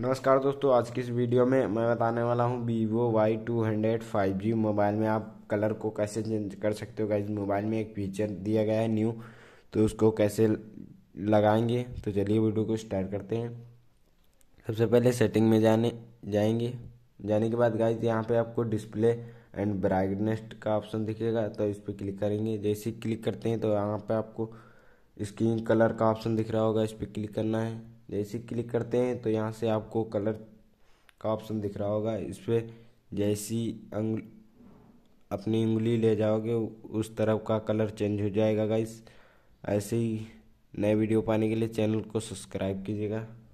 नमस्कार दोस्तों आज की इस वीडियो में मैं बताने वाला हूँ Vivo Y two hundred five G mobile में आप कलर को कैसे चेंज कर सकते हो गाइज मोबाइल में एक फीचर दिया गया है न्यू तो उसको कैसे लगाएंगे तो चलिए वीडियो को स्टार्ट करते हैं सबसे पहले सेटिंग में जाने जाएंगे जाने के बाद गाइज यहाँ पर आपको डिस्प्ले एंड ब्राइटनेस का ऑप्शन दिखेगा तो इस पर क्लिक करेंगे जैसे क्लिक करते हैं तो यहाँ पर आपको स्क्रीन कलर का ऑप्शन दिख रहा होगा इस पर क्लिक करना है जैसे क्लिक करते हैं तो यहाँ से आपको कलर का ऑप्शन दिख रहा होगा इस पर जैसी अंग अपनी उंगली ले जाओगे उस तरफ का कलर चेंज हो जाएगा गाइस ऐसे ही नए वीडियो पाने के लिए चैनल को सब्सक्राइब कीजिएगा